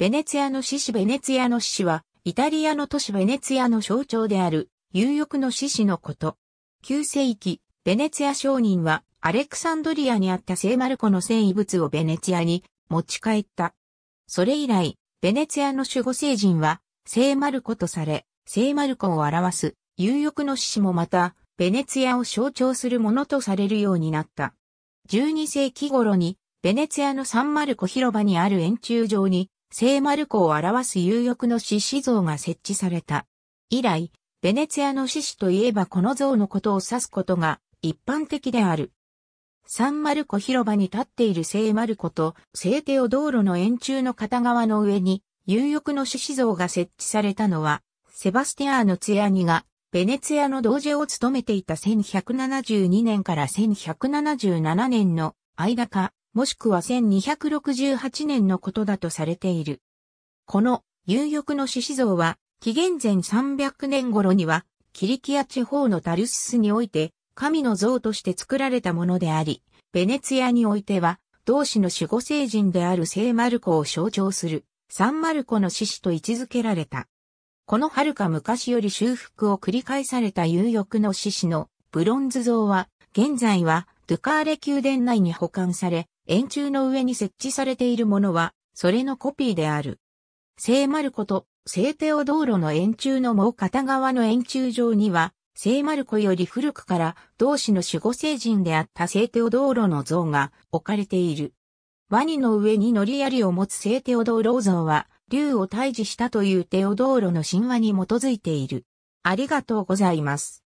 ベネツィアの獅子ベネツィアの獅子は、イタリアの都市ベネツィアの象徴である、有力の獅子のこと。9世紀、ベネツィア商人は、アレクサンドリアにあった聖マルコの繊維物をベネツィアに持ち帰った。それ以来、ベネツィアの守護聖人は、聖マルコとされ、聖マルコを表す、有力の獅子もまた、ベネツィアを象徴するものとされるようになった。12世紀頃に、ベネツィアのサンマルコ広場にある円柱状に、聖マルコを表す有力の獅子像が設置された。以来、ベネツィアの獅子といえばこの像のことを指すことが一般的である。サンマルコ広場に立っている聖マルコと聖帝を道路の円柱の片側の上に有力の獅子像が設置されたのは、セバスティアーノ・ツヤニがベネツィアの同時を務めていた1172年から1177年の間か、もしくは1268年のことだとされている。この有翼の獅子像は、紀元前300年頃には、キリキア地方のダルススにおいて、神の像として作られたものであり、ベネツィアにおいては、同志の守護聖人である聖マルコを象徴する、サンマルコの獅子と位置づけられた。この遥か昔より修復を繰り返された有力の獅子のブロンズ像は、現在はドゥカーレ宮殿内に保管され、円柱の上に設置されているものは、それのコピーである。聖マルコと聖テオ道路の円柱のもう片側の円柱上には、聖マルコより古くから同志の守護聖人であった聖テオ道路の像が置かれている。ワニの上に乗り槍を持つ聖テオ道路像は、竜を退治したというテオ道路の神話に基づいている。ありがとうございます。